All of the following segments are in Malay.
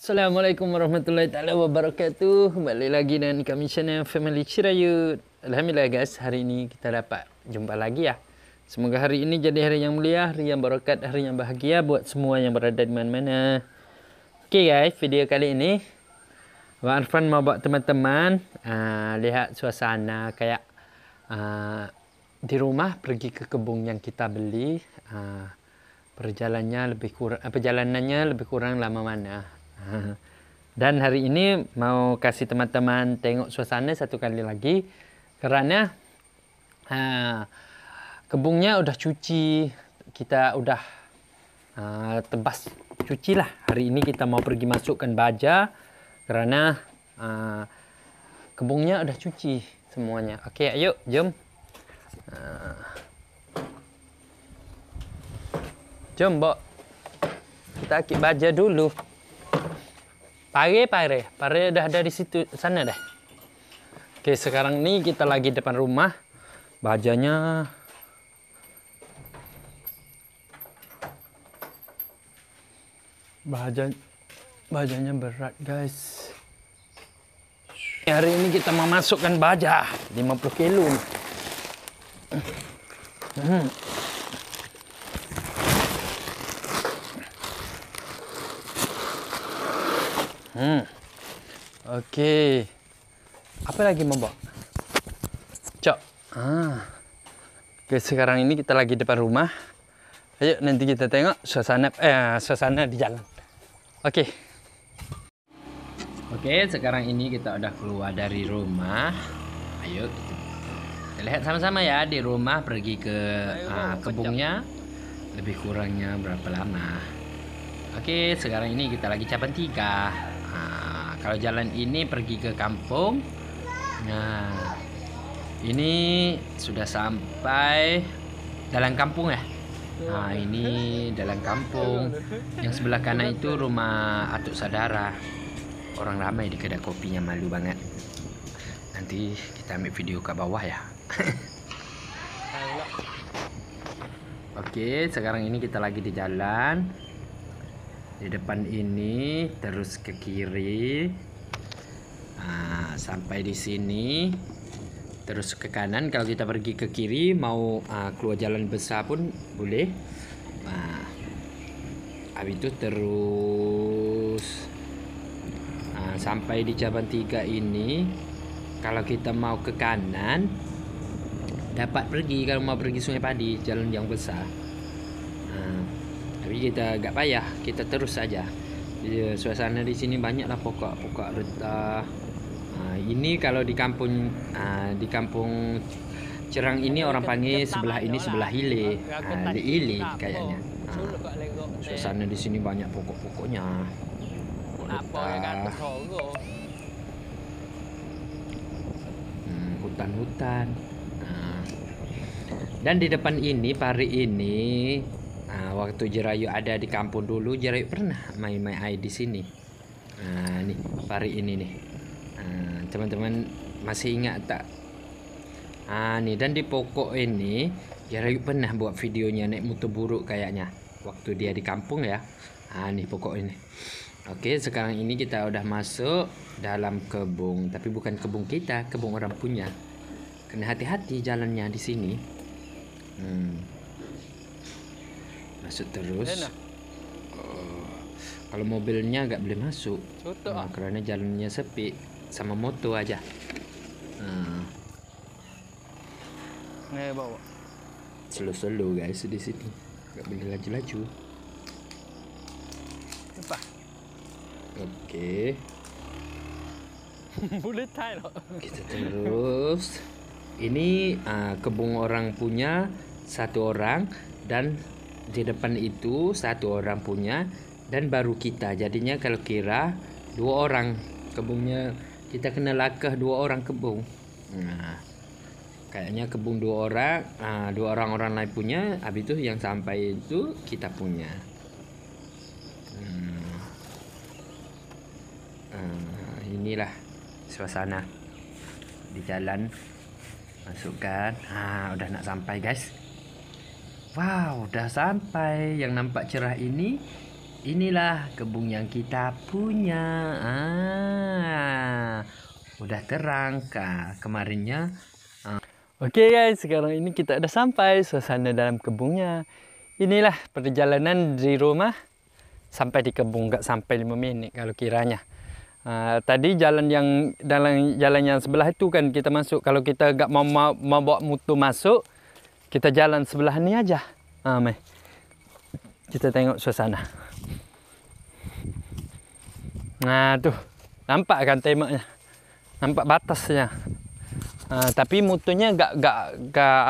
Assalamualaikum warahmatullahi taala wabarakatuh. Kembali lagi dengan kami channel Family Ciraya. Alhamdulillah guys, hari ini kita dapat jumpa lagi ya. Semoga hari ini jadi hari yang mulia, hari yang berkat, hari yang bahagia buat semua yang berada di mana-mana. Okey guys, video kali ini Abang Arfan mau buat teman-teman uh, lihat suasana kayak uh, di rumah pergi ke kebun yang kita beli. Uh, ah, perjalanannya lebih kurang perjalanannya lebih kurang lama mana Dan hari ini mau kasih teman-teman tengok suasana satu kali lagi kerana ha, kebunnya sudah cuci, kita sudah ha, tebas cuci lah. Hari ini kita mau pergi masukkan baja kerana ha, kebunnya sudah cuci semuanya. Okey, ayo jom. Ha. Jom, Bok. Kita akik baja dulu. Okey. Pare-pare. Pare dah ada di situ sana dah. Okey, sekarang ni kita lagi depan rumah. Bajanya Baja bajanya berat, guys. Hari ini kita memasukkan baja 50 kilo. Hmm. Hmm. Okey. Apa lagi membawa? Cok. Ah, Okay, sekarang ini kita lagi depan rumah. Ayo nanti kita tengok suasana eh suasana di jalan. Okey. Okey, sekarang ini kita sudah keluar dari rumah. Ayo kita, lihat sama-sama ya di rumah pergi ke Ayo, ah, kebunnya. Lebih kurangnya berapa lama? Okay, sekarang ini kita lagi capan tiga. kalau jalan ini pergi ke kampung nah ini sudah sampai dalam kampung ya nah ini dalam kampung yang sebelah kanan itu rumah atuk saudara orang ramai di kedai kopinya malu banget nanti kita ambil video ke bawah ya Oke, okay, sekarang ini kita lagi di jalan di depan ini terus ke kiri nah, sampai di sini terus ke kanan kalau kita pergi ke kiri mau uh, keluar jalan besar pun boleh nah habis itu terus nah, sampai di cabang tiga ini kalau kita mau ke kanan dapat pergi kalau mau pergi sungai padi jalan yang besar tapi kita gak payah kita terus saja ya, suasana di sini banyaklah pokok-pokok rentah nah, ini kalau di kampung nah, di kampung Cerang ini orang panggil sebelah ini sebelah hile nah, hile kayaknya nah, suasana di sini banyak pokok-pokoknya kan, hmm, hutan-hutan nah. dan di depan ini pari ini uh, waktu Jerayu ada di kampung dulu Jerayu pernah main-main air di sini uh, ha, nih pari ini nih ha, teman-teman uh, masih ingat tak Ah, nih dan di pokok ini Jerayu pernah buat videonya naik mutu buruk kayaknya waktu dia di kampung ya Ah, nih pokok ini Okey, sekarang ini kita sudah masuk dalam kebun, tapi bukan kebun kita, kebun orang punya. Kena hati-hati jalannya di sini. Hmm. masuk terus iya, nah. oh, kalau mobilnya nggak boleh masuk nah, oh, karena jalannya sepi sama moto aja nah. Nih ya, bawa. Selo-selo guys di sini. Gak boleh laju-laju. Apa? Oke. Boleh tahu. Kita terus. Ini uh, kebun orang punya satu orang dan di depan itu satu orang punya dan baru kita. Jadinya kalau kira dua orang kebunnya kita kena lakah dua orang kebun. Nah, kayaknya kebun dua orang, ah, dua orang orang lain punya. Habis itu yang sampai itu kita punya. Hmm. Ah, inilah suasana di jalan masukkan Ah, sudah nak sampai guys Wow, dah sampai yang nampak cerah ini. Inilah kebun yang kita punya. Ah, sudah terang kah kemarinnya? Ah. Okey guys, sekarang ini kita dah sampai suasana dalam kebunnya. Inilah perjalanan dari rumah sampai di kebun Tak sampai lima minit kalau kiranya. Uh, tadi jalan yang dalam jalan yang sebelah itu kan kita masuk kalau kita enggak mau, mau mau bawa mutu masuk kita jalan sebelah ni aja. Ha, Kita tengok suasana. Nah, tu. Nampak kan temaknya? Nampak batasnya. Ha, tapi mutunya gak gak gak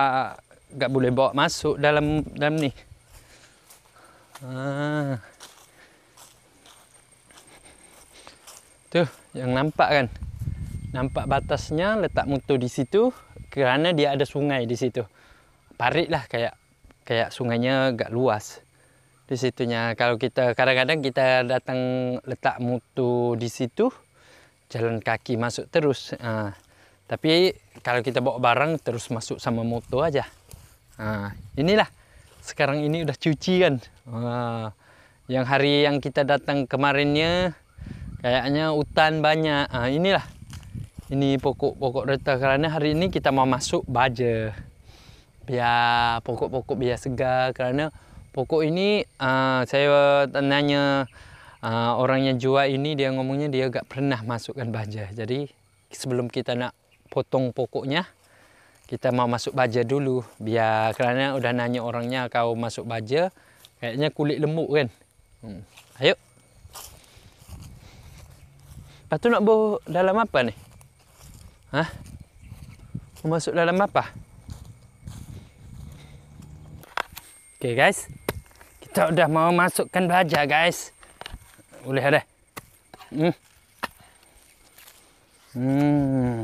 gak boleh bawa masuk dalam dalam ni. Ha. Tu yang nampak kan? Nampak batasnya letak mutu di situ kerana dia ada sungai di situ parit lah kayak kayak sungainya agak luas di situnya kalau kita kadang-kadang kita datang letak mutu di situ jalan kaki masuk terus ha. tapi kalau kita bawa barang terus masuk sama mutu aja ha. inilah sekarang ini udah cuci kan ha. yang hari yang kita datang kemarinnya kayaknya hutan banyak ha. inilah ini pokok-pokok reta kerana hari ini kita mau masuk baja. Ya pokok-pokok biar segar kerana pokok ini uh, saya tanya uh, orang yang jual ini dia ngomongnya dia agak pernah masukkan baja jadi sebelum kita nak potong pokoknya kita mau masuk baja dulu biar kerana udah nanya orangnya kau masuk baja kayaknya kulit lembut kan hmm. ayo Lepas nak bawa dalam apa nih? Hah? Mau masuk dalam apa? Okay guys, kita sudah mau masukkan baja guys. Boleh ada. Hmm. Hmm.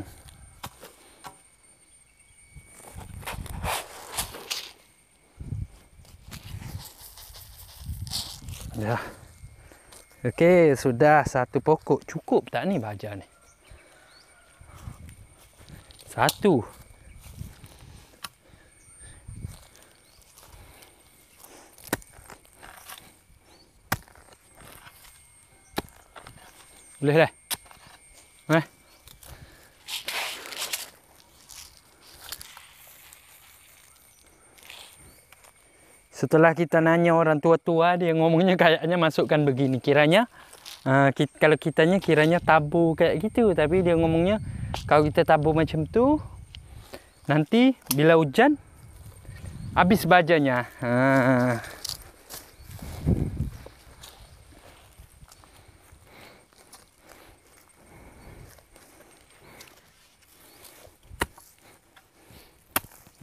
Ya. Okay, sudah satu pokok cukup tak ni baja ni? Satu. Boleh dah. Eh. Setelah kita nanya orang tua-tua dia ngomongnya kayaknya masukkan begini. Kiranya uh, eh, kita, kalau kitanya kiranya tabu kayak gitu tapi dia ngomongnya kalau kita tabu macam tu nanti bila hujan habis bajanya. Ha. Uh.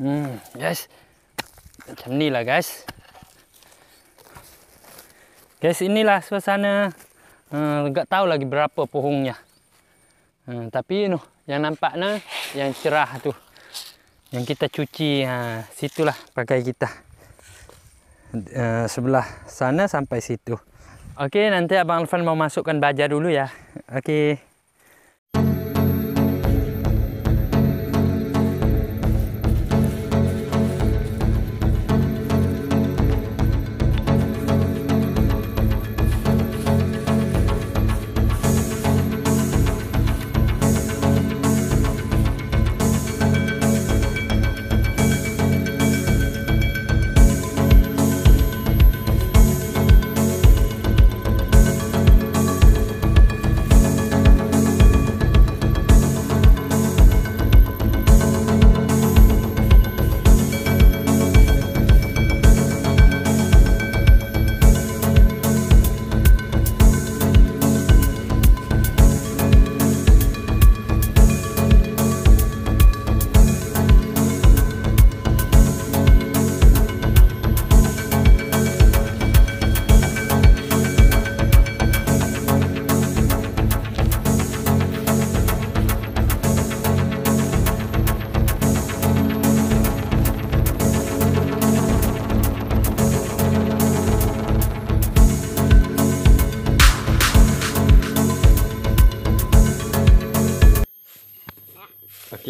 Hmm, guys. Macam ni lah guys. Guys, inilah suasana. Hmm, eh, tak tahu lagi berapa pohongnya. Hmm, tapi you yang nampak ni, yang cerah tu. Yang kita cuci, ha, situlah pakai kita. Uh, sebelah sana sampai situ. Okey, nanti Abang Alfan mau masukkan baja dulu ya. Okey.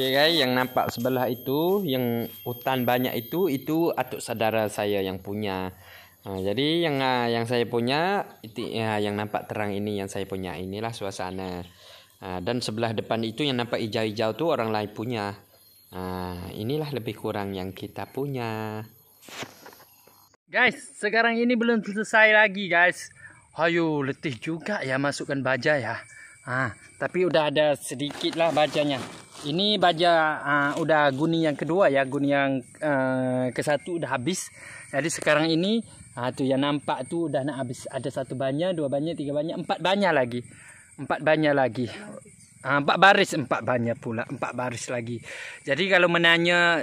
Okay guys, yang nampak sebelah itu, yang hutan banyak itu, itu atuk saudara saya yang punya. Ha, jadi yang uh, yang saya punya, itu ya, yang nampak terang ini yang saya punya. Inilah suasana. Ha, dan sebelah depan itu yang nampak hijau-hijau tu orang lain punya. Ha, inilah lebih kurang yang kita punya. Guys, sekarang ini belum selesai lagi guys. Hayu, letih juga ya masukkan baja ya. Ha. ha, tapi udah ada sedikit lah bajanya. Ini baja uh, udah guni yang kedua ya, guni yang uh, ah, ke satu udah habis. Jadi sekarang ini uh, tu yang nampak tu udah nak habis. Ada satu banyak, dua banyak, tiga banyak, empat banyak lagi. Empat banyak lagi. Uh, empat baris empat banyak pula, empat baris lagi. Jadi kalau menanya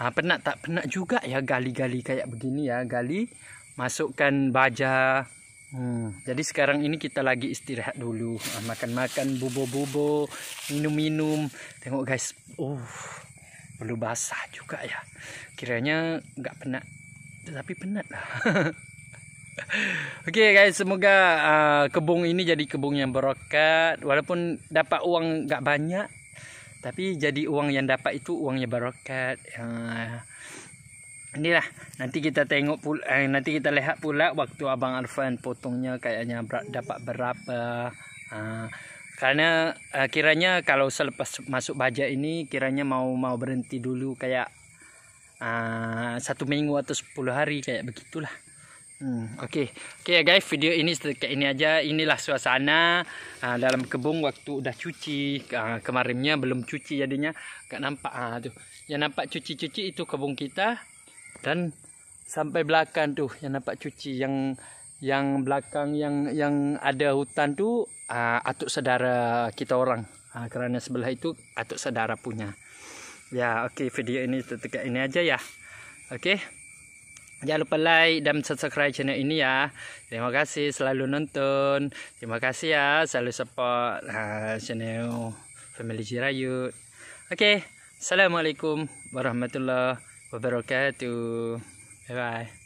uh, penat tak penat juga ya gali-gali kayak begini ya, gali masukkan baja Hmm, jadi sekarang ini kita lagi istirahat dulu. Ah, makan-makan, bubo-bubo, minum-minum. Tengok guys. Uh, perlu basah juga ya. Kiranya enggak penat. Tapi penat lah. Okay guys, semoga uh, kebun ini jadi kebun yang berokat. Walaupun dapat uang enggak banyak. Tapi jadi uang yang dapat itu uangnya berokat. Uh, Inilah nanti kita tengok pula eh, nanti kita lihat pula waktu abang Arfan potongnya kayaknya ber dapat berapa. Uh, ah. karena uh, ah, kiranya kalau selepas masuk baja ini kiranya mau mau berhenti dulu kayak uh, satu minggu atau sepuluh hari kayak begitulah. Hmm, okey okay. okay, ya guys, video ini setakat ini aja. Inilah suasana uh, dalam kebun waktu udah cuci uh, kemarinnya belum cuci jadinya gak nampak. Uh, tuh. Yang nampak cuci-cuci itu kebun kita dan sampai belakang tu yang nampak cuci yang yang belakang yang yang ada hutan tu uh, atuk saudara kita orang uh, kerana sebelah itu atuk saudara punya ya okey video ini tetap ini aja ya okey Jangan lupa like dan subscribe channel ini ya. Terima kasih selalu nonton. Terima kasih ya selalu support uh, channel Family Jirayut. Okey. Assalamualaikum warahmatullahi wabarakatuh. Bye bye.